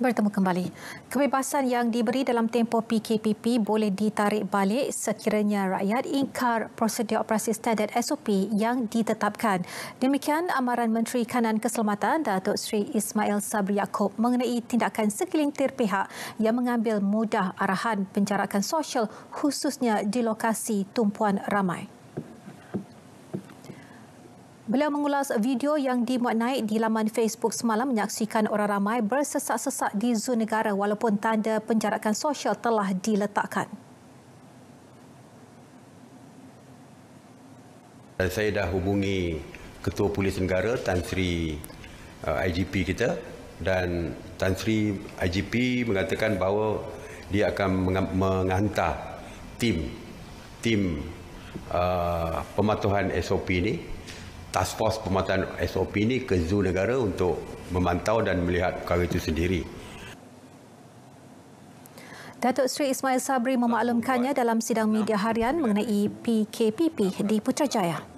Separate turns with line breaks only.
bertemu kembali. Kebebasan yang diberi dalam tempoh PKPP boleh ditarik balik sekiranya rakyat ingkar prosedur operasi standard SOP yang ditetapkan. Demikian amaran Menteri Kanan Keselamatan Datuk Sri Ismail Sabri Yaakob mengenai tindakan segelintir pihak yang mengambil mudah arahan penjarakan sosial khususnya di lokasi tumpuan ramai. Beliau mengulas video yang dimuat naik di laman Facebook semalam menyaksikan orang ramai bersesak-sesak di zoo negara walaupun tanda penjarakan sosial telah diletakkan.
Saya dah hubungi Ketua Polis Negara Tan Sri uh, IGP kita dan Tan Sri IGP mengatakan bahawa dia akan menghantar tim tim uh, pematuhan SOP ini task force pemantauan SOP ini ke zoo negara untuk memantau dan melihat perkara itu sendiri.
Datuk Sri Ismail Sabri memaklumkannya dalam sidang media harian mengenai PKPP di Putrajaya.